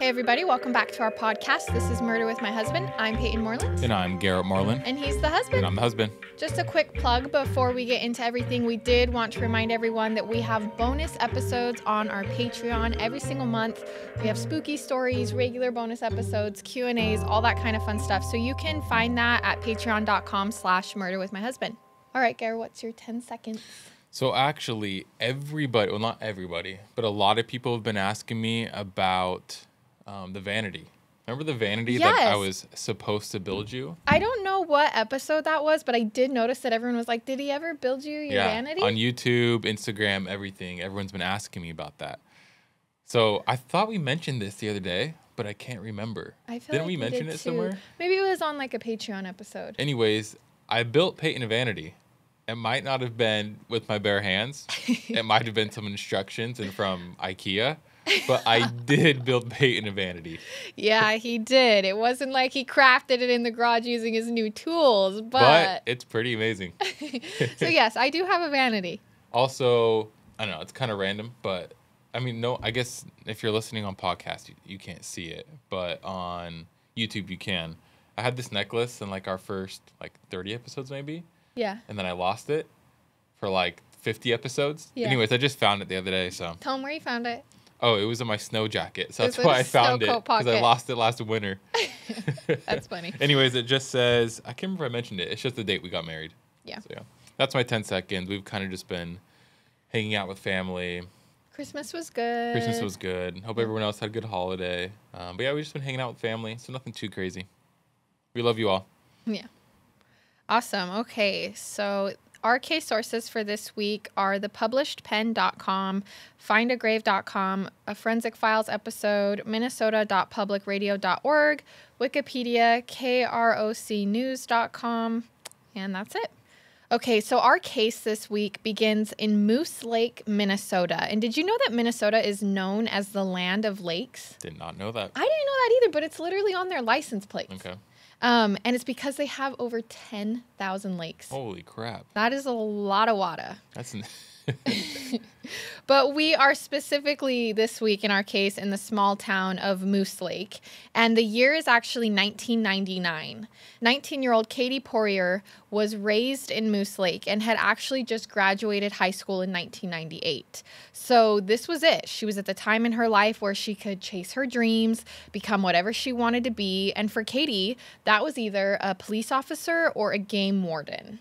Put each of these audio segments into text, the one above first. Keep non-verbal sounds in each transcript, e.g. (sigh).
Hey, everybody, welcome back to our podcast. This is Murder with My Husband. I'm Peyton Moreland. And I'm Garrett Marlin. And he's the husband. And I'm the husband. Just a quick plug before we get into everything, we did want to remind everyone that we have bonus episodes on our Patreon every single month. We have spooky stories, regular bonus episodes, Q&As, all that kind of fun stuff. So you can find that at patreon.com slash murder with my husband. All right, Garrett, what's your 10 seconds? So actually, everybody, well, not everybody, but a lot of people have been asking me about um, the vanity. Remember the vanity yes. that I was supposed to build you? I don't know what episode that was, but I did notice that everyone was like, "Did he ever build you your yeah. vanity?" On YouTube, Instagram, everything. Everyone's been asking me about that. So I thought we mentioned this the other day, but I can't remember. I feel Didn't like we, mention did it too. somewhere? Maybe it was on like a Patreon episode. Anyways, I built Peyton a vanity. It might not have been with my bare hands. (laughs) it might have been some instructions and from IKEA but I did build Peyton a vanity. Yeah, he did. It wasn't like he crafted it in the garage using his new tools, but, but it's pretty amazing. (laughs) so yes, I do have a vanity. Also, I don't know, it's kind of random, but I mean, no, I guess if you're listening on podcast, you, you can't see it, but on YouTube you can. I had this necklace in like our first like 30 episodes maybe. Yeah. And then I lost it for like 50 episodes. Yeah. Anyways, I just found it the other day, so. Tell them where you found it. Oh, it was in my snow jacket. So that's why I found it because I lost it last winter. (laughs) that's funny. (laughs) Anyways, it just says I can't remember if I mentioned it. It's just the date we got married. Yeah. So, yeah. That's my 10 seconds. We've kind of just been hanging out with family. Christmas was good. Christmas was good. Hope everyone else had a good holiday. Um, but yeah, we've just been hanging out with family, so nothing too crazy. We love you all. Yeah. Awesome. Okay, so our case sources for this week are thepublishedpen.com, findagrave.com, a forensic files episode, minnesota.publicradio.org, Wikipedia, krocnews.com, and that's it. Okay, so our case this week begins in Moose Lake, Minnesota. And did you know that Minnesota is known as the land of lakes? Did not know that. I didn't know that either, but it's literally on their license plate. Okay. Um, and it's because they have over 10,000 lakes. Holy crap. That is a lot of water. That's. (laughs) (laughs) but we are specifically this week in our case in the small town of Moose Lake, and the year is actually 1999. 19 year old Katie Poirier was raised in Moose Lake and had actually just graduated high school in 1998. So this was it. She was at the time in her life where she could chase her dreams, become whatever she wanted to be, and for Katie, that was either a police officer or a game warden.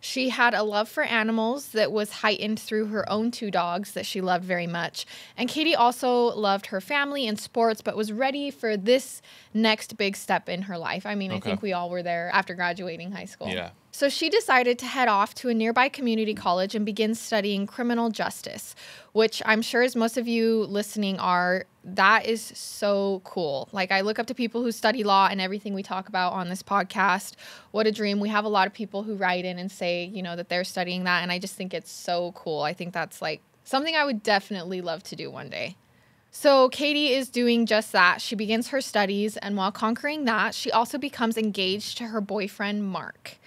She had a love for animals that was heightened through her own two dogs that she loved very much. And Katie also loved her family and sports, but was ready for this next big step in her life. I mean, okay. I think we all were there after graduating high school. Yeah. So she decided to head off to a nearby community college and begin studying criminal justice, which I'm sure, as most of you listening are, that is so cool. Like, I look up to people who study law and everything we talk about on this podcast. What a dream. We have a lot of people who write in and say, you know, that they're studying that. And I just think it's so cool. I think that's like something I would definitely love to do one day. So, Katie is doing just that. She begins her studies, and while conquering that, she also becomes engaged to her boyfriend, Mark.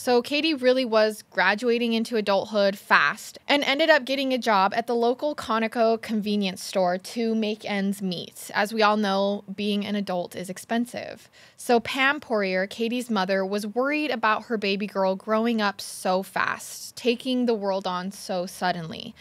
So Katie really was graduating into adulthood fast and ended up getting a job at the local Conoco convenience store to make ends meet. As we all know, being an adult is expensive. So Pam Poirier, Katie's mother, was worried about her baby girl growing up so fast, taking the world on so suddenly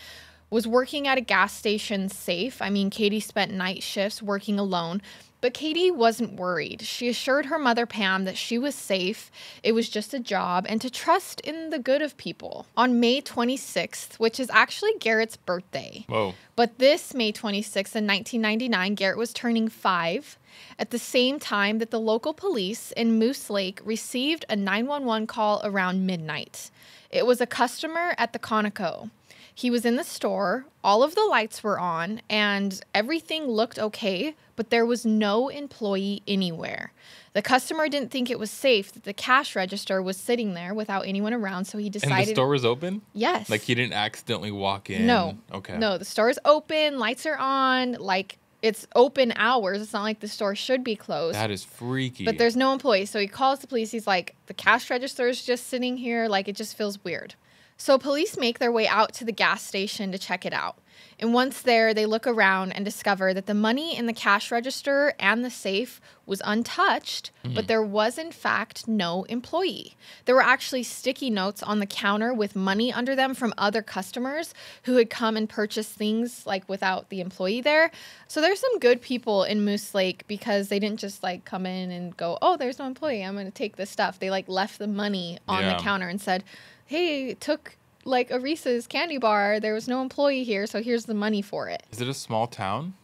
was working at a gas station safe. I mean, Katie spent night shifts working alone, but Katie wasn't worried. She assured her mother, Pam, that she was safe, it was just a job, and to trust in the good of people. On May 26th, which is actually Garrett's birthday. Whoa. But this May 26th in 1999, Garrett was turning five at the same time that the local police in Moose Lake received a 911 call around midnight. It was a customer at the Conoco. He was in the store, all of the lights were on, and everything looked okay, but there was no employee anywhere. The customer didn't think it was safe that the cash register was sitting there without anyone around, so he decided. And the store was open? Yes. Like he didn't accidentally walk in? No. Okay. No, the store is open, lights are on, like it's open hours. It's not like the store should be closed. That is freaky. But there's no employee. So he calls the police. He's like, the cash register is just sitting here. Like, it just feels weird. So police make their way out to the gas station to check it out. And once there, they look around and discover that the money in the cash register and the safe was untouched, mm. but hmm. there was in fact no employee. There were actually sticky notes on the counter with money under them from other customers who had come and purchased things like without the employee there. So there's some good people in Moose Lake because they didn't just like come in and go, "Oh, there's no employee. I'm going to take this stuff." They like left the money on yeah. the counter and said, hey, took like a Reese's candy bar. There was no employee here, so here's the money for it. Is it a small town?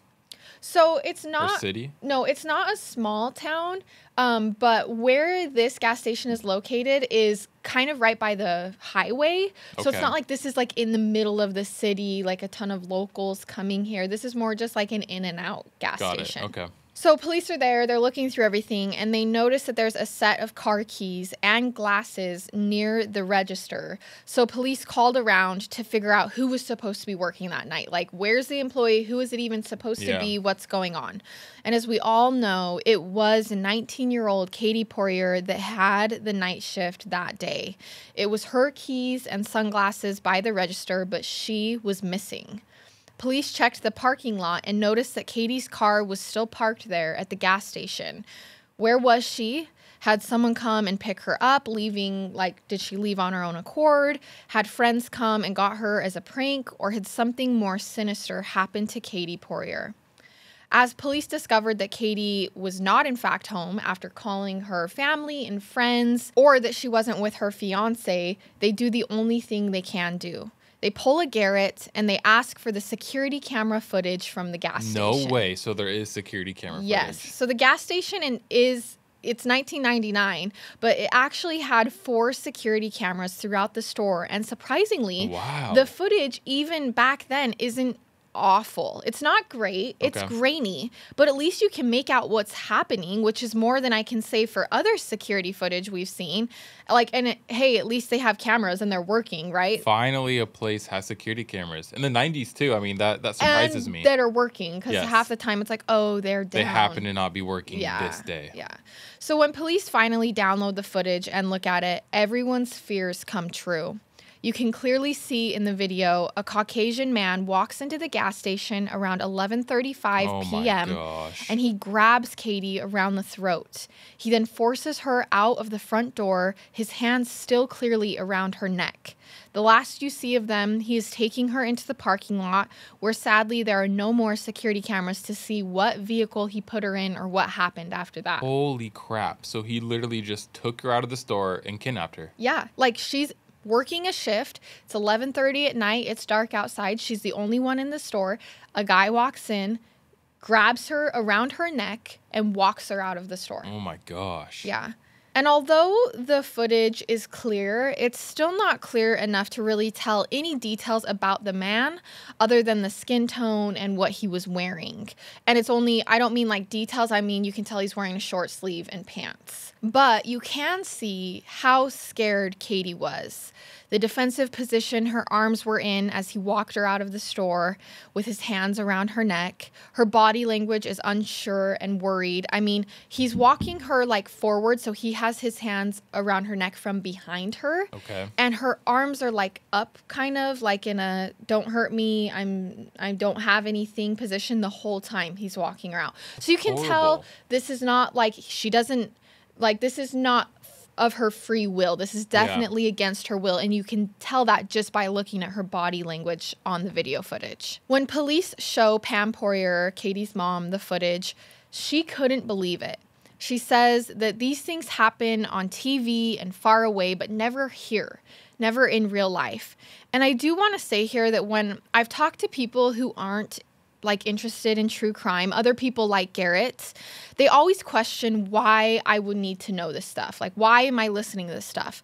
So it's not or city. No, it's not a small town. Um, but where this gas station is located is kind of right by the highway. So okay. it's not like this is like in the middle of the city, like a ton of locals coming here. This is more just like an in and out gas Got station. It. Okay. So police are there, they're looking through everything, and they notice that there's a set of car keys and glasses near the register. So police called around to figure out who was supposed to be working that night. Like, where's the employee? Who is it even supposed yeah. to be? What's going on? And as we all know, it was 19 year old Katie Poirier that had the night shift that day. It was her keys and sunglasses by the register, but she was missing police checked the parking lot and noticed that Katie's car was still parked there at the gas station. Where was she? Had someone come and pick her up, leaving, like, did she leave on her own accord? Had friends come and got her as a prank? Or had something more sinister happened to Katie Poirier? As police discovered that Katie was not, in fact, home after calling her family and friends, or that she wasn't with her fiance, they do the only thing they can do they pull a Garrett and they ask for the security camera footage from the gas station. No way. So there is security camera yes. footage. Yes. So the gas station in, is it's 1999, but it actually had four security cameras throughout the store. And surprisingly, wow. the footage even back then isn't awful. It's not great. It's okay. grainy, but at least you can make out what's happening, which is more than I can say for other security footage we've seen. Like, and it, hey, at least they have cameras and they're working, right? Finally, a place has security cameras in the '90s too. I mean, that that surprises and me. That are working because yes. half the time it's like, oh, they're down. They happen to not be working yeah, this day. Yeah. So when police finally download the footage and look at it, everyone's fears come true. You can clearly see in the video a Caucasian man walks into the gas station around 11:35 oh p.m. and he grabs Katie around the throat. He then forces her out of the front door, his hands still clearly around her neck. The last you see of them, he is taking her into the parking lot where sadly there are no more security cameras to see what vehicle he put her in or what happened after that. Holy crap. So he literally just took her out of the store and kidnapped her. Yeah. Like she's working a shift. It's 11:30 at night. It's dark outside. She's the only one in the store. A guy walks in, grabs her around her neck and walks her out of the store. Oh my gosh. Yeah. And although the footage is clear, it's still not clear enough to really tell any details about the man other than the skin tone and what he was wearing. And it's only, I don't mean like details, I mean you can tell he's wearing a short sleeve and pants. But you can see how scared Katie was. The defensive position her arms were in as he walked her out of the store with his hands around her neck. Her body language is unsure and worried. I mean, he's walking her like forward, so he has his hands around her neck from behind her. Okay. And her arms are like up kind of like in a don't hurt me, I'm I don't have anything position the whole time he's walking around. So you can Horrible. tell this is not like she doesn't like this is not of her free will. This is definitely yeah. against her will, and you can tell that just by looking at her body language on the video footage. When police show Pam Poirier, Katie's mom, the footage, she couldn't believe it. She says that these things happen on TV and far away, but never here, never in real life. And I do want to say here that when I've talked to people who aren't like interested in true crime, other people like Garrett, they always question why I would need to know this stuff. Like, why am I listening to this stuff?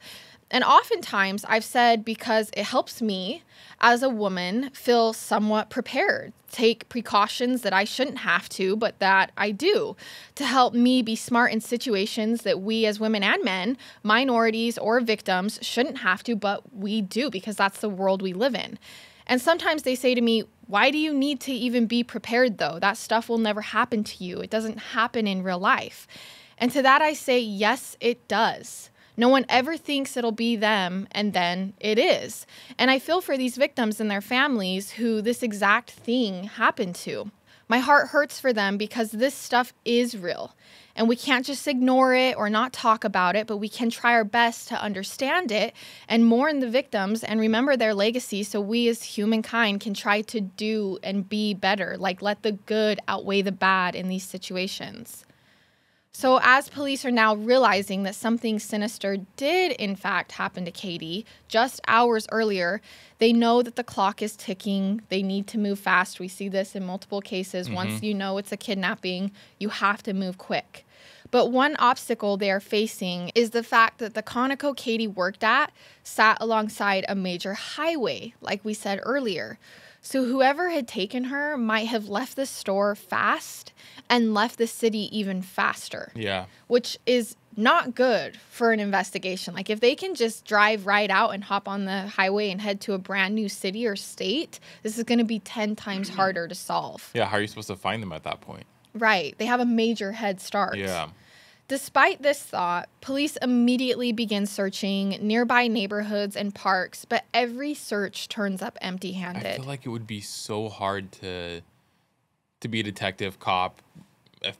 and oftentimes I've said because it helps me as a woman feel somewhat prepared, take precautions that I shouldn't have to, but that I do to help me be smart in situations that we as women and men, minorities or victims, shouldn't have to, but we do because that's the world we live in. And sometimes they say to me, Why do you need to even be prepared though? That stuff will never happen to you. It doesn't happen in real life. And to that I say, Yes, it does. No one ever thinks it'll be them, and then it is. And I feel for these victims and their families who this exact thing happened to. My heart hurts for them because this stuff is real. And we can't just ignore it or not talk about it, but we can try our best to understand it and mourn the victims and remember their legacy so we as humankind can try to do and be better. Like, let the good outweigh the bad in these situations. So, as police are now realizing that something sinister did, in fact, happen to Katie just hours earlier, they know that the clock is ticking. They need to move fast. We see this in multiple cases. Mm-hmm. Once you know it's a kidnapping, you have to move quick. But one obstacle they are facing is the fact that the Conoco Katie worked at sat alongside a major highway, like we said earlier. So whoever had taken her might have left the store fast and left the city even faster. Yeah. Which is not good for an investigation. Like if they can just drive right out and hop on the highway and head to a brand new city or state, this is going to be 10 times harder to solve. Yeah, how are you supposed to find them at that point? Right. They have a major head start. Yeah. Despite this thought, police immediately begin searching nearby neighborhoods and parks, but every search turns up empty-handed. I feel like it would be so hard to to be a detective, cop,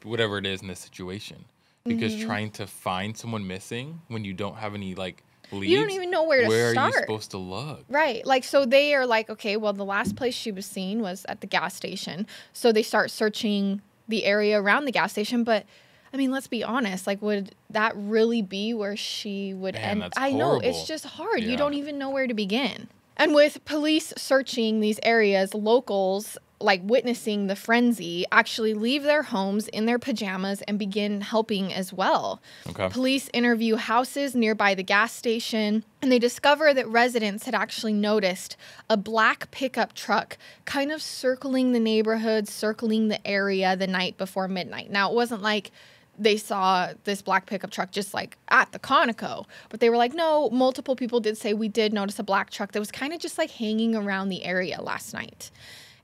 whatever it is in this situation, because mm-hmm. trying to find someone missing when you don't have any like Leads, you don't even know where to where start. Where are you supposed to look? Right. Like, so they are like, okay, well, the last place she was seen was at the gas station. So they start searching the area around the gas station, but I mean, let's be honest. Like, would that really be where she would Man, end? I know it's just hard. Yeah. You don't even know where to begin. And with police searching these areas, locals like witnessing the frenzy actually leave their homes in their pajamas and begin helping as well. Okay. Police interview houses nearby the gas station and they discover that residents had actually noticed a black pickup truck kind of circling the neighborhood, circling the area the night before midnight. Now, it wasn't like they saw this black pickup truck just like at the Conoco. But they were like, no, multiple people did say we did notice a black truck that was kind of just like hanging around the area last night.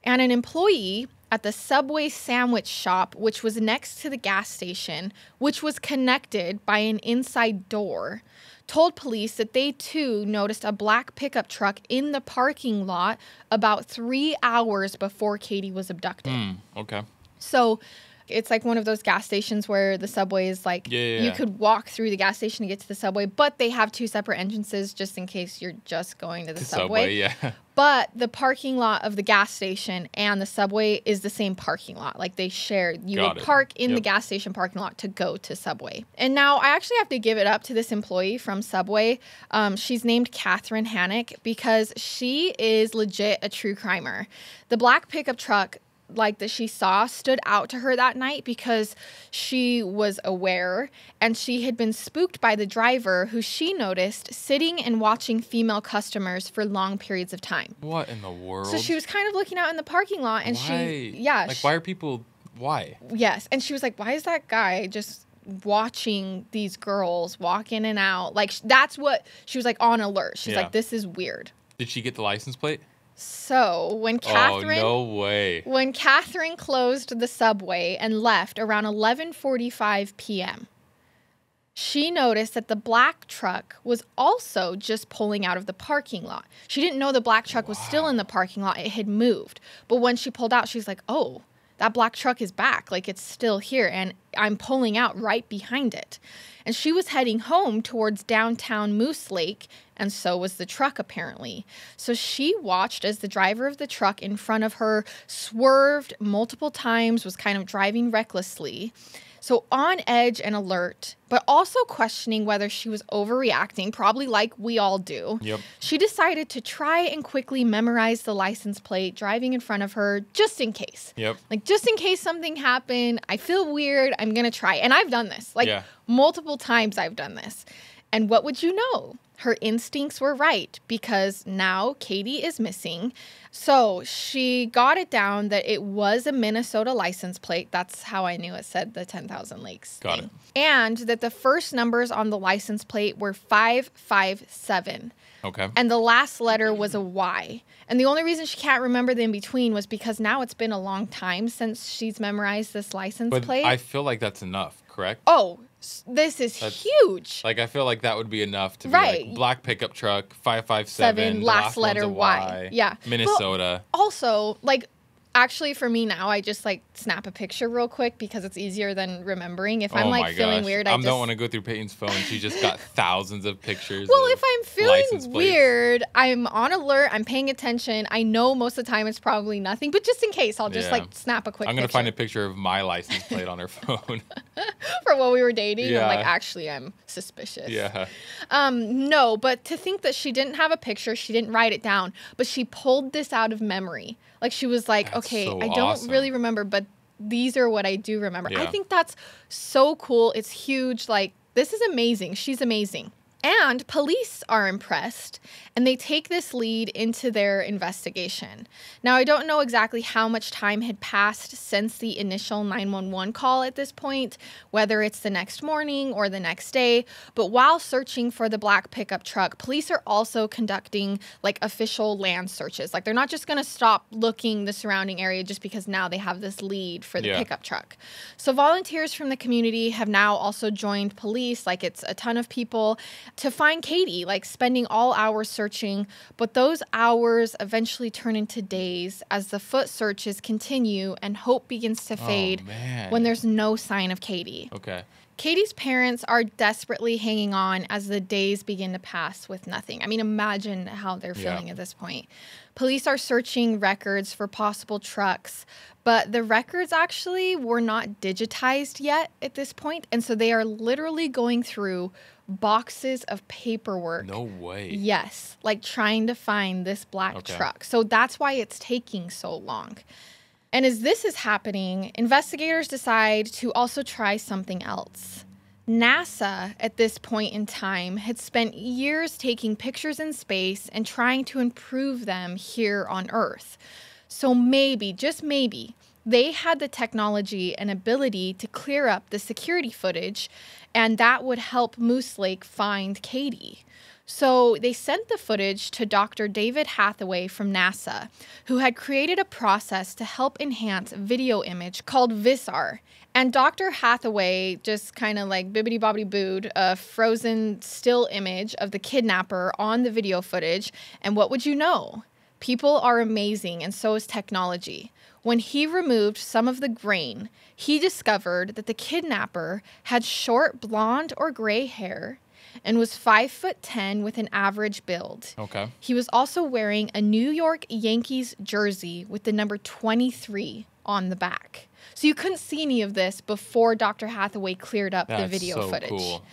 And an employee at the Subway sandwich shop, which was next to the gas station, which was connected by an inside door, told police that they too noticed a black pickup truck in the parking lot about three hours before Katie was abducted. Mm, okay. So it's like one of those gas stations where the subway is like yeah, yeah, you yeah. could walk through the gas station to get to the subway, but they have two separate entrances just in case you're just going to the, the subway. subway. Yeah. (laughs) But the parking lot of the gas station and the subway is the same parking lot. Like they share. You would park in yep. the gas station parking lot to go to Subway. And now I actually have to give it up to this employee from Subway. Um, she's named Catherine Hannock because she is legit a true crimer. The black pickup truck like that she saw stood out to her that night because she was aware and she had been spooked by the driver who she noticed sitting and watching female customers for long periods of time. What in the world? So she was kind of looking out in the parking lot and why? she yeah. Like she, why are people why? Yes, and she was like why is that guy just watching these girls walk in and out? Like that's what she was like on alert. She's yeah. like this is weird. Did she get the license plate? So when Catherine, oh, no way. When Catherine closed the subway and left around 11:45 p.m., she noticed that the black truck was also just pulling out of the parking lot. She didn't know the black truck wow. was still in the parking lot; it had moved. But when she pulled out, she's like, "Oh, that black truck is back, like it's still here, and I'm pulling out right behind it. And she was heading home towards downtown Moose Lake, and so was the truck apparently. So she watched as the driver of the truck in front of her swerved multiple times, was kind of driving recklessly. So on edge and alert, but also questioning whether she was overreacting, probably like we all do. Yep. She decided to try and quickly memorize the license plate driving in front of her just in case. Yep. Like just in case something happened, I feel weird, I'm going to try. And I've done this. Like yeah. multiple times I've done this. And what would you know? her instincts were right because now Katie is missing. So she got it down that it was a Minnesota license plate. That's how I knew it said the 10,000 Lakes. Got thing. it. And that the first numbers on the license plate were 557. Okay. And the last letter was a Y. And the only reason she can't remember the in between was because now it's been a long time since she's memorized this license but plate. I feel like that's enough, correct? Oh, this is That's, huge. Like I feel like that would be enough to right. be like black pickup truck, 557, last, last letter y. y. Yeah. Minnesota. But also, like actually for me now i just like snap a picture real quick because it's easier than remembering if oh i'm like feeling weird i, I just... don't want to go through peyton's phone she just got (laughs) thousands of pictures well of if i'm feeling weird i'm on alert i'm paying attention i know most of the time it's probably nothing but just in case i'll just yeah. like snap a quick i'm gonna picture. find a picture of my license plate on her (laughs) phone (laughs) for what we were dating yeah. i'm like actually i'm suspicious yeah um no but to think that she didn't have a picture she didn't write it down but she pulled this out of memory like she was like, that's okay, so I don't awesome. really remember, but these are what I do remember. Yeah. I think that's so cool. It's huge. Like this is amazing. She's amazing. And police are impressed and they take this lead into their investigation. Now, I don't know exactly how much time had passed since the initial 911 call at this point, whether it's the next morning or the next day, but while searching for the black pickup truck, police are also conducting like official land searches. Like they're not just going to stop looking the surrounding area just because now they have this lead for the yeah. pickup truck. So, volunteers from the community have now also joined police, like it's a ton of people to find Katie, like spending all hours searching, but those hours eventually turn into days as the foot searches continue and hope begins to oh, fade oh, when there's no sign of Katie. Okay. Katie's parents are desperately hanging on as the days begin to pass with nothing. I mean, imagine how they're feeling yeah. at this point. Police are searching records for possible trucks, but the records actually were not digitized yet at this point, and so they are literally going through boxes of paperwork. No way. Yes, like trying to find this black okay. truck. So that's why it's taking so long. And as this is happening, investigators decide to also try something else. NASA, at this point in time, had spent years taking pictures in space and trying to improve them here on Earth. So maybe, just maybe, they had the technology and ability to clear up the security footage, and that would help Moose Lake find Katie. So they sent the footage to Dr. David Hathaway from NASA, who had created a process to help enhance video image called VISAR. And Dr. Hathaway just kind of like bibbity bobbity booed a frozen still image of the kidnapper on the video footage. And what would you know? People are amazing, and so is technology. When he removed some of the grain, he discovered that the kidnapper had short blonde or gray hair and was 5 foot 10 with an average build. Okay. He was also wearing a New York Yankees jersey with the number 23 on the back. So you couldn't see any of this before Dr. Hathaway cleared up That's the video so footage. Cool.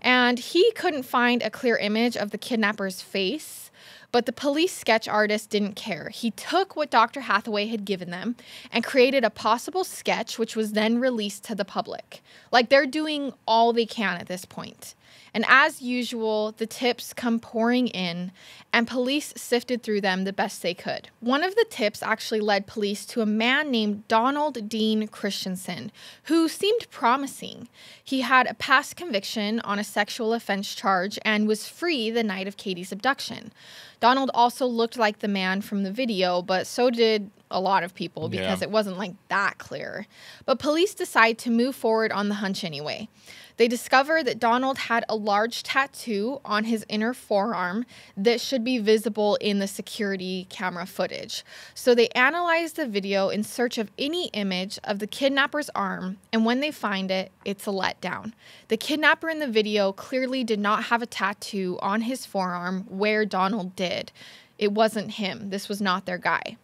And he couldn't find a clear image of the kidnapper's face but the police sketch artist didn't care. He took what Dr. Hathaway had given them and created a possible sketch, which was then released to the public. Like they're doing all they can at this point. And as usual, the tips come pouring in, and police sifted through them the best they could. One of the tips actually led police to a man named Donald Dean Christensen, who seemed promising. He had a past conviction on a sexual offense charge and was free the night of Katie's abduction. Donald also looked like the man from the video, but so did a lot of people because yeah. it wasn't like that clear. But police decide to move forward on the hunch anyway. They discover that Donald had a large tattoo on his inner forearm that should be visible in the security camera footage. So they analyze the video in search of any image of the kidnapper's arm, and when they find it, it's a letdown. The kidnapper in the video clearly did not have a tattoo on his forearm where Donald did. It wasn't him. This was not their guy.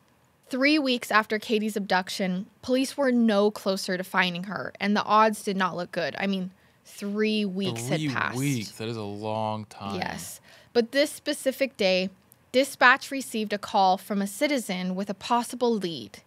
Three weeks after Katie's abduction, police were no closer to finding her, and the odds did not look good. I mean, three weeks three had passed. Three weeks. That is a long time. Yes. But this specific day, dispatch received a call from a citizen with a possible lead.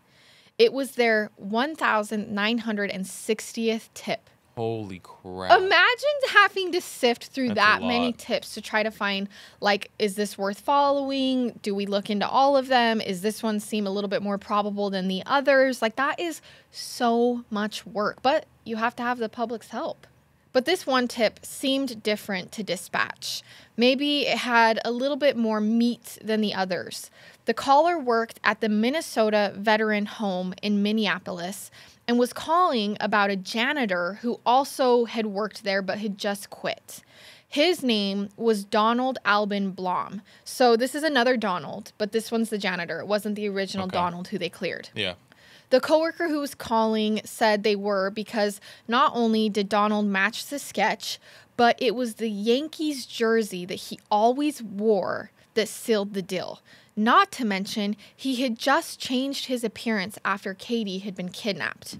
It was their 1,960th tip. Holy crap. Imagine having to sift through That's that many tips to try to find like, is this worth following? Do we look into all of them? Is this one seem a little bit more probable than the others? Like, that is so much work, but you have to have the public's help. But this one tip seemed different to dispatch. Maybe it had a little bit more meat than the others. The caller worked at the Minnesota Veteran Home in Minneapolis and was calling about a janitor who also had worked there but had just quit. His name was Donald Albin Blom. So this is another Donald, but this one's the janitor. It wasn't the original okay. Donald who they cleared. Yeah. The coworker who was calling said they were because not only did Donald match the sketch, but it was the Yankees jersey that he always wore that sealed the deal. Not to mention, he had just changed his appearance after Katie had been kidnapped.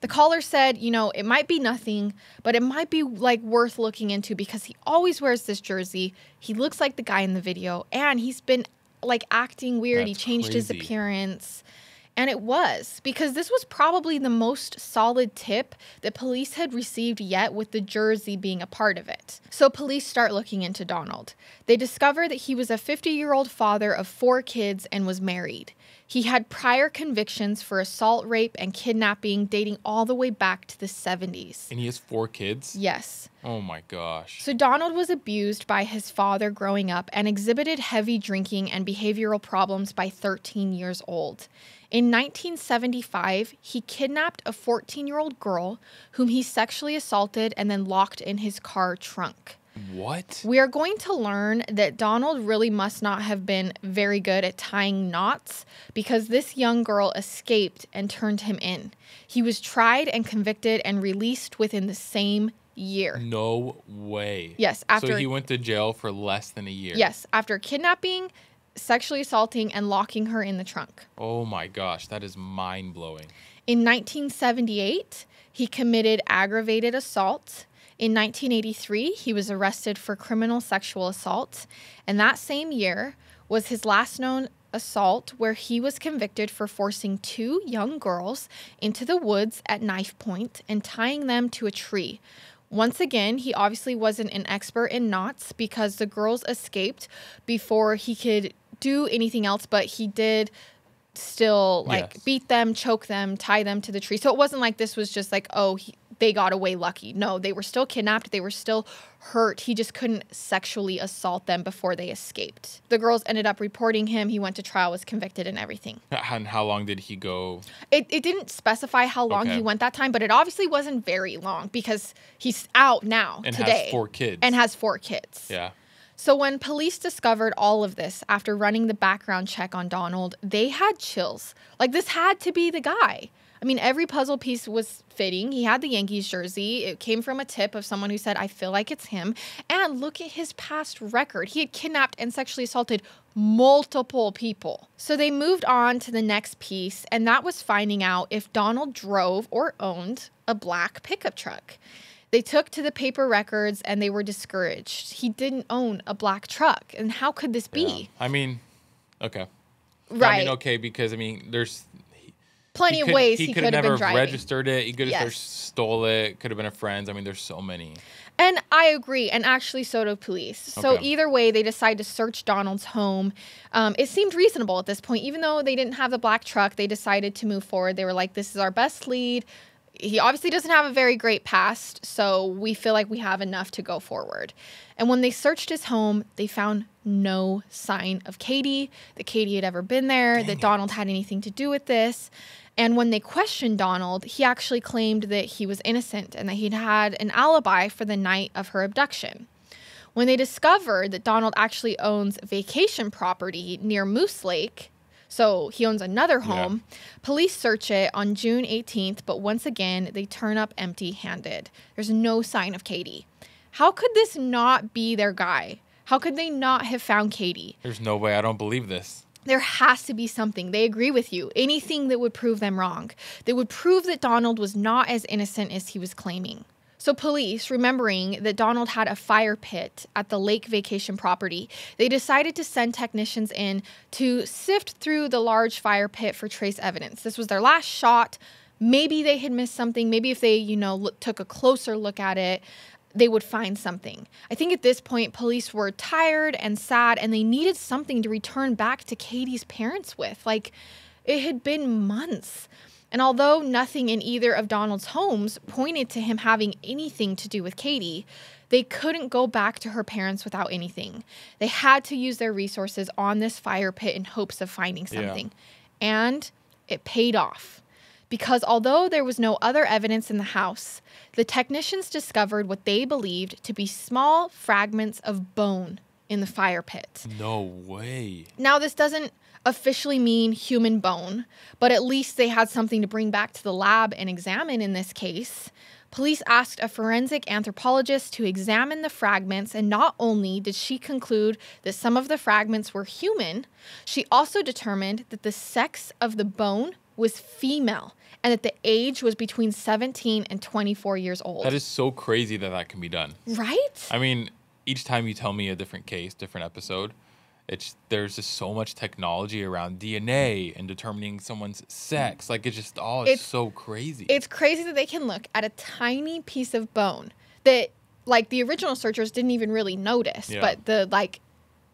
The caller said, you know, it might be nothing, but it might be like worth looking into because he always wears this jersey. He looks like the guy in the video and he's been like acting weird. That's he changed crazy. his appearance. And it was, because this was probably the most solid tip that police had received yet, with the jersey being a part of it. So police start looking into Donald. They discover that he was a 50 year old father of four kids and was married. He had prior convictions for assault, rape, and kidnapping dating all the way back to the 70s. And he has four kids? Yes. Oh my gosh. So Donald was abused by his father growing up and exhibited heavy drinking and behavioral problems by 13 years old. In 1975, he kidnapped a 14 year old girl whom he sexually assaulted and then locked in his car trunk. What? We are going to learn that Donald really must not have been very good at tying knots because this young girl escaped and turned him in. He was tried and convicted and released within the same year. No way. Yes, after So he went to jail for less than a year. Yes, after kidnapping, sexually assaulting and locking her in the trunk. Oh my gosh, that is mind blowing. In 1978, he committed aggravated assault. In 1983, he was arrested for criminal sexual assault. And that same year was his last known assault, where he was convicted for forcing two young girls into the woods at knife point and tying them to a tree. Once again, he obviously wasn't an expert in knots because the girls escaped before he could do anything else, but he did still like yes. beat them, choke them, tie them to the tree. So it wasn't like this was just like, oh, he, they got away lucky. No, they were still kidnapped. They were still hurt. He just couldn't sexually assault them before they escaped. The girls ended up reporting him. He went to trial, was convicted, and everything. And how long did he go? It, it didn't specify how long okay. he went that time, but it obviously wasn't very long because he's out now and today. And has four kids. And has four kids. Yeah. So, when police discovered all of this after running the background check on Donald, they had chills. Like, this had to be the guy. I mean, every puzzle piece was fitting. He had the Yankees jersey. It came from a tip of someone who said, I feel like it's him. And look at his past record. He had kidnapped and sexually assaulted multiple people. So they moved on to the next piece, and that was finding out if Donald drove or owned a black pickup truck. They took to the paper records and they were discouraged. He didn't own a black truck. And how could this be? Yeah. I mean, okay. Right. I mean, okay, because I mean, there's plenty of could, ways he, he could have never registered it. He could have yes. stole it. Could have been a friend. I mean, there's so many. And I agree. And actually, so do police. Okay. So either way, they decide to search Donald's home. Um, it seemed reasonable at this point, even though they didn't have the black truck. They decided to move forward. They were like, "This is our best lead he obviously doesn't have a very great past, so we feel like we have enough to go forward. And when they searched his home, they found no sign of Katie, that Katie had ever been there, Dang that it. Donald had anything to do with this. And when they questioned Donald, he actually claimed that he was innocent and that he'd had an alibi for the night of her abduction. When they discovered that Donald actually owns vacation property near Moose Lake, so he owns another home. Yeah. Police search it on June 18th, but once again, they turn up empty handed. There's no sign of Katie. How could this not be their guy? How could they not have found Katie? There's no way. I don't believe this there has to be something. They agree with you. Anything that would prove them wrong, that would prove that Donald was not as innocent as he was claiming. So, police, remembering that Donald had a fire pit at the lake vacation property, they decided to send technicians in to sift through the large fire pit for trace evidence. This was their last shot. Maybe they had missed something. Maybe if they, you know, look, took a closer look at it, they would find something. I think at this point, police were tired and sad, and they needed something to return back to Katie's parents with. Like, it had been months. And although nothing in either of Donald's homes pointed to him having anything to do with Katie, they couldn't go back to her parents without anything. They had to use their resources on this fire pit in hopes of finding something. Yeah. And it paid off. Because although there was no other evidence in the house, the technicians discovered what they believed to be small fragments of bone in the fire pit. No way. Now, this doesn't officially mean human bone, but at least they had something to bring back to the lab and examine in this case. Police asked a forensic anthropologist to examine the fragments, and not only did she conclude that some of the fragments were human, she also determined that the sex of the bone was female and that the age was between 17 and 24 years old. That is so crazy that that can be done. Right? I mean, each time you tell me a different case, different episode, it's there's just so much technology around DNA and determining someone's sex. Like it's just all oh, it's, it's, so crazy. It's crazy that they can look at a tiny piece of bone that like the original searchers didn't even really notice, yeah. but the like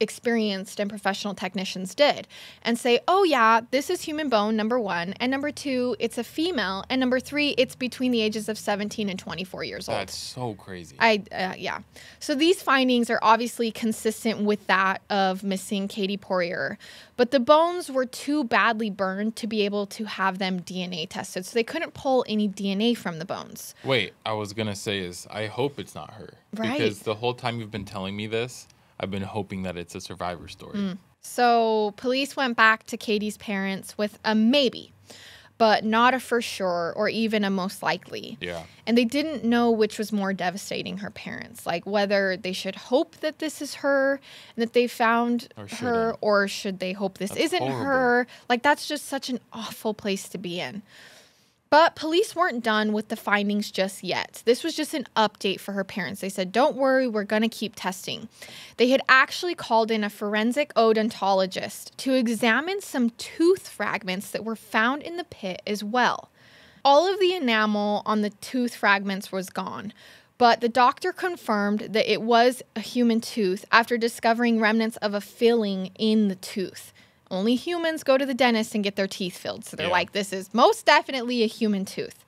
experienced and professional technicians did and say, oh, yeah, this is human bone, number one. And number two, it's a female. And number three, it's between the ages of 17 and 24 years old. That's so crazy. I, uh, yeah. So these findings are obviously consistent with that of missing Katie Poirier, but the bones were too badly burned to be able to have them DNA tested. So they couldn't pull any DNA from the bones. Wait, I was going to say is I hope it's not her. Right. Because the whole time you've been telling me this, I've been hoping that it's a survivor story. Mm. So police went back to Katie's parents with a maybe, but not a for sure or even a most likely. Yeah. And they didn't know which was more devastating her parents, like whether they should hope that this is her and that they found or her, or should they hope this that's isn't horrible. her? Like that's just such an awful place to be in. But police weren't done with the findings just yet. This was just an update for her parents. They said, Don't worry, we're going to keep testing. They had actually called in a forensic odontologist to examine some tooth fragments that were found in the pit as well. All of the enamel on the tooth fragments was gone, but the doctor confirmed that it was a human tooth after discovering remnants of a filling in the tooth only humans go to the dentist and get their teeth filled. So they're yeah. like, this is most definitely a human tooth.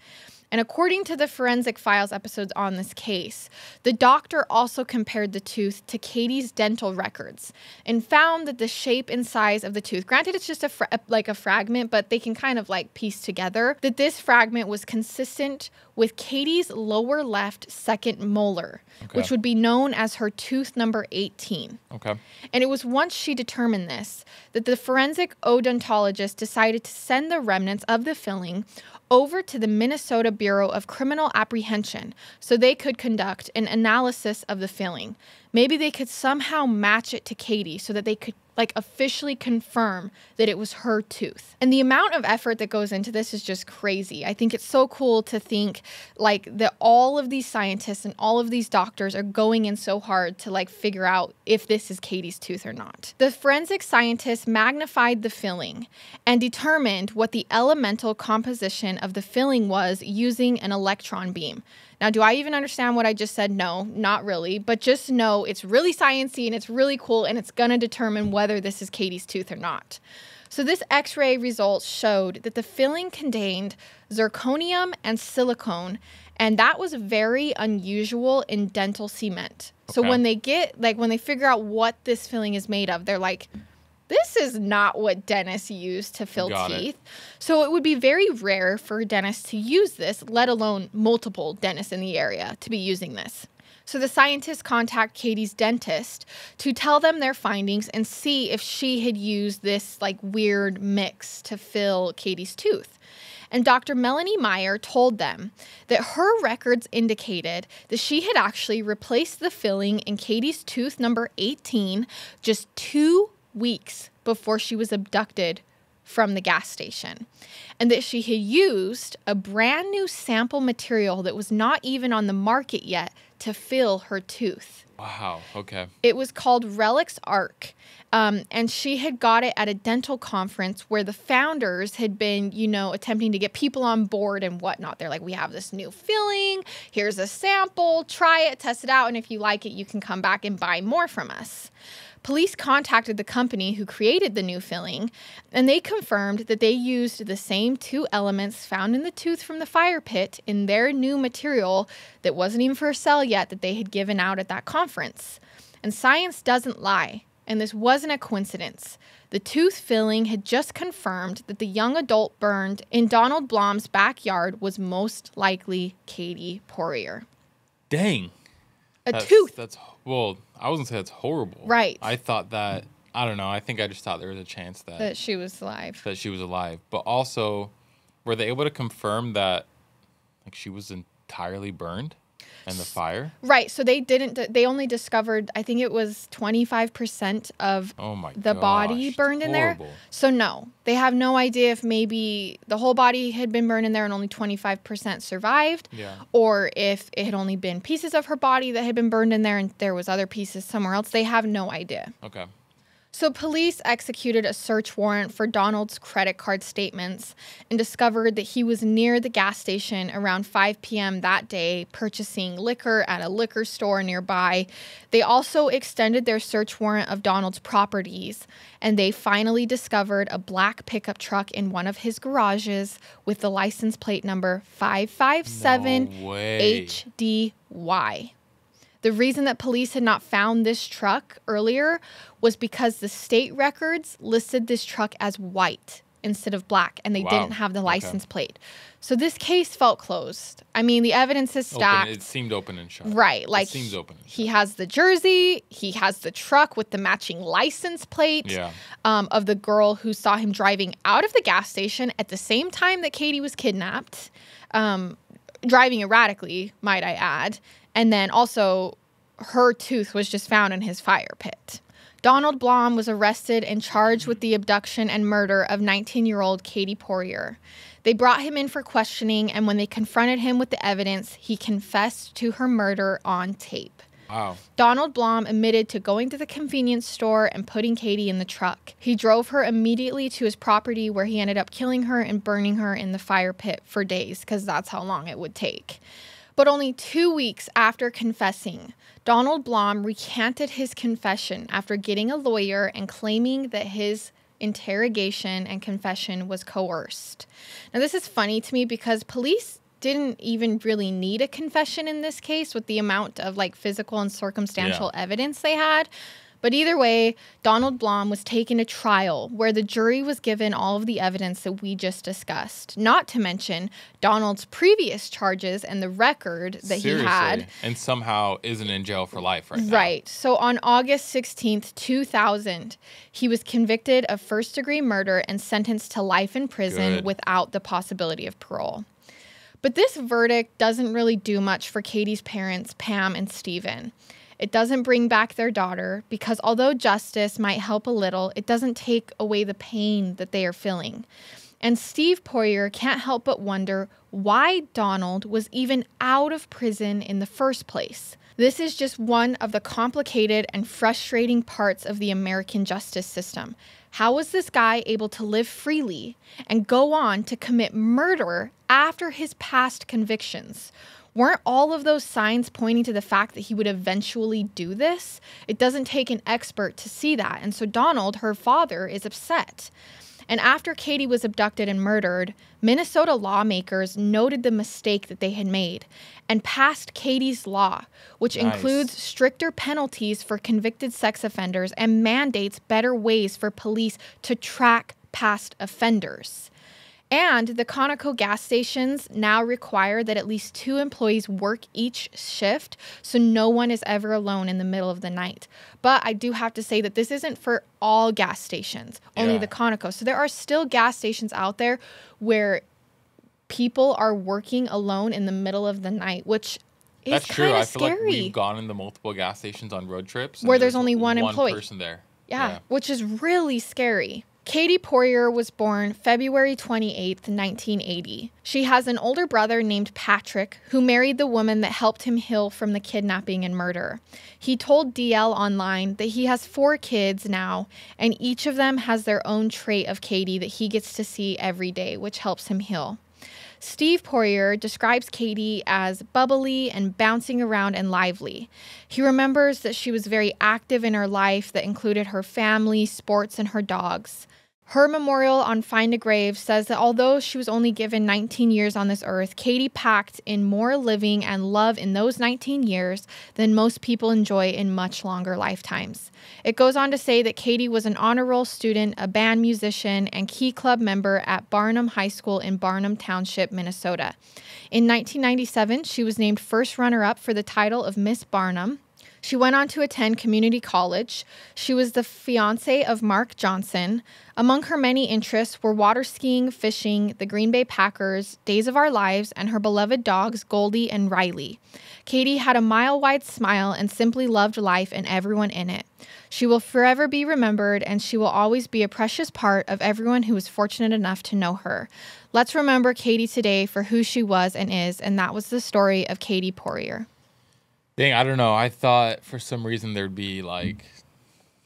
And according to the Forensic Files episodes on this case, the doctor also compared the tooth to Katie's dental records and found that the shape and size of the tooth, granted it's just a like a fragment, but they can kind of like piece together, that this fragment was consistent with Katie's lower left second molar, okay. which would be known as her tooth number 18. Okay. And it was once she determined this that the forensic odontologist decided to send the remnants of the filling over to the Minnesota Bureau of Criminal Apprehension so they could conduct an analysis of the filling. Maybe they could somehow match it to Katie so that they could like officially confirm that it was her tooth. And the amount of effort that goes into this is just crazy. I think it's so cool to think like that all of these scientists and all of these doctors are going in so hard to like figure out if this is Katie's tooth or not. The forensic scientists magnified the filling and determined what the elemental composition of the filling was using an electron beam. Now, do I even understand what I just said? No, not really. But just know it's really sciencey and it's really cool and it's going to determine whether this is Katie's tooth or not. So this x-ray result showed that the filling contained zirconium and silicone and that was very unusual in dental cement. Okay. So when they get like when they figure out what this filling is made of, they're like this is not what dentists use to fill Got teeth. It. So it would be very rare for dentists to use this, let alone multiple dentists in the area to be using this. So the scientists contact Katie's dentist to tell them their findings and see if she had used this like weird mix to fill Katie's tooth. And Dr. Melanie Meyer told them that her records indicated that she had actually replaced the filling in Katie's tooth number 18 just two weeks before she was abducted from the gas station, and that she had used a brand new sample material that was not even on the market yet to fill her tooth. Wow, okay. It was called Relics Arc, um, and she had got it at a dental conference where the founders had been, you know, attempting to get people on board and whatnot. They're like, we have this new filling, here's a sample, try it, test it out, and if you like it, you can come back and buy more from us. Police contacted the company who created the new filling, and they confirmed that they used the same two elements found in the tooth from the fire pit in their new material that wasn't even for sale yet that they had given out at that conference. And science doesn't lie, and this wasn't a coincidence. The tooth filling had just confirmed that the young adult burned in Donald Blom's backyard was most likely Katie Poirier. Dang a that's, tooth. That's well, I wasn't say that's horrible. Right. I thought that I don't know. I think I just thought there was a chance that that she was alive. That she was alive, but also, were they able to confirm that like she was entirely burned? And the fire? Right. So they didn't, they only discovered, I think it was 25% of oh my the gosh, body burned in there. So no, they have no idea if maybe the whole body had been burned in there and only 25% survived. Yeah. Or if it had only been pieces of her body that had been burned in there and there was other pieces somewhere else. They have no idea. Okay. So, police executed a search warrant for Donald's credit card statements and discovered that he was near the gas station around 5 p.m. that day, purchasing liquor at a liquor store nearby. They also extended their search warrant of Donald's properties, and they finally discovered a black pickup truck in one of his garages with the license plate number 557 no HDY. The reason that police had not found this truck earlier was because the state records listed this truck as white instead of black and they wow. didn't have the license okay. plate. So this case felt closed. I mean, the evidence is stacked. Open. It seemed open and shut. Right. Like it seems open. He has the jersey, he has the truck with the matching license plate yeah. um, of the girl who saw him driving out of the gas station at the same time that Katie was kidnapped. Um, driving erratically, might I add, and then also, her tooth was just found in his fire pit. Donald Blom was arrested and charged with the abduction and murder of 19 year old Katie Poirier. They brought him in for questioning, and when they confronted him with the evidence, he confessed to her murder on tape. Wow. Donald Blom admitted to going to the convenience store and putting Katie in the truck. He drove her immediately to his property where he ended up killing her and burning her in the fire pit for days because that's how long it would take. But only two weeks after confessing, Donald Blom recanted his confession after getting a lawyer and claiming that his interrogation and confession was coerced. Now, this is funny to me because police didn't even really need a confession in this case with the amount of like physical and circumstantial yeah. evidence they had. But either way, Donald Blom was taken to trial where the jury was given all of the evidence that we just discussed, not to mention Donald's previous charges and the record that Seriously. he had. And somehow isn't in jail for life right now. Right. So on August 16th, 2000, he was convicted of first degree murder and sentenced to life in prison Good. without the possibility of parole. But this verdict doesn't really do much for Katie's parents, Pam and Stephen. It doesn't bring back their daughter because although justice might help a little, it doesn't take away the pain that they are feeling. And Steve Poirier can't help but wonder why Donald was even out of prison in the first place. This is just one of the complicated and frustrating parts of the American justice system. How was this guy able to live freely and go on to commit murder after his past convictions? weren't all of those signs pointing to the fact that he would eventually do this? It doesn't take an expert to see that. And so Donald, her father, is upset. And after Katie was abducted and murdered, Minnesota lawmakers noted the mistake that they had made and passed Katie's Law, which nice. includes stricter penalties for convicted sex offenders and mandates better ways for police to track past offenders. And the Conoco gas stations now require that at least two employees work each shift, so no one is ever alone in the middle of the night. But I do have to say that this isn't for all gas stations, only yeah. the Conoco. So there are still gas stations out there where people are working alone in the middle of the night, which is That's true. I feel scary. like we've gone into multiple gas stations on road trips where there's, there's, only one, one employee person there. Yeah, yeah, which is really scary. Katie Poirier was born February 28, 1980. She has an older brother named Patrick, who married the woman that helped him heal from the kidnapping and murder. He told DL Online that he has four kids now, and each of them has their own trait of Katie that he gets to see every day, which helps him heal. Steve Poirier describes Katie as bubbly and bouncing around and lively. He remembers that she was very active in her life that included her family, sports, and her dogs. Her memorial on Find a Grave says that although she was only given 19 years on this earth, Katie packed in more living and love in those 19 years than most people enjoy in much longer lifetimes. It goes on to say that Katie was an honor roll student, a band musician, and Key Club member at Barnum High School in Barnum Township, Minnesota. In 1997, she was named first runner up for the title of Miss Barnum. She went on to attend community college. She was the fiance of Mark Johnson. Among her many interests were water skiing, fishing, the Green Bay Packers, Days of Our Lives, and her beloved dogs, Goldie and Riley. Katie had a mile wide smile and simply loved life and everyone in it. She will forever be remembered, and she will always be a precious part of everyone who was fortunate enough to know her. Let's remember Katie today for who she was and is, and that was the story of Katie Poirier. Dang, I don't know. I thought for some reason there'd be like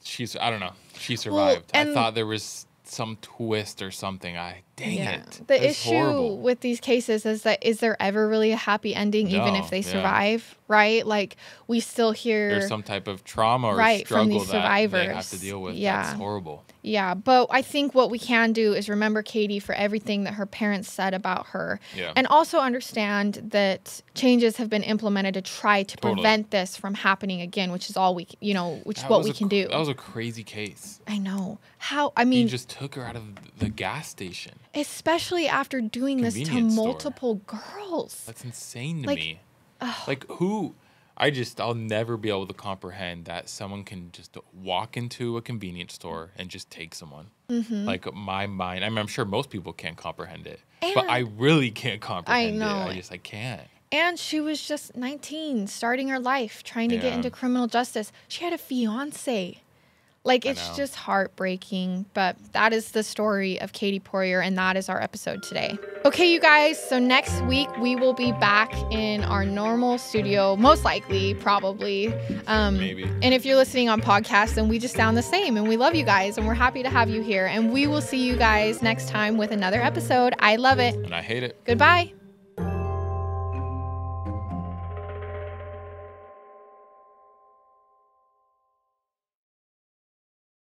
she's I don't know. She survived. Well, I thought there was some twist or something. I Dang yeah. it. The That's issue horrible. with these cases is that is there ever really a happy ending, no, even if they survive, yeah. right? Like we still hear there's some type of trauma or right, struggle from these that survivors. they have to deal with. Yeah. That's horrible. Yeah, but I think what we can do is remember Katie for everything that her parents said about her. Yeah. And also understand that changes have been implemented to try to totally. prevent this from happening again, which is all we, you know, which that is what we can do. That was a crazy case. I know. How, I mean, he just took her out of the gas station especially after doing this to multiple girls. That's insane to like, me. Like who? I just I'll never be able to comprehend that someone can just walk into a convenience store and just take someone. Mm-hmm. Like my mind, I mean, I'm sure most people can't comprehend it, and but I really can't comprehend I know. it. I just I can't. And she was just 19, starting her life, trying to yeah. get into criminal justice. She had a fiance. Like it's just heartbreaking, but that is the story of Katie Poirier, and that is our episode today. Okay, you guys, so next week we will be back in our normal studio, most likely, probably. Um, Maybe. And if you're listening on podcast, then we just sound the same, and we love you guys, and we're happy to have you here. And we will see you guys next time with another episode. I love it. And I hate it. Goodbye.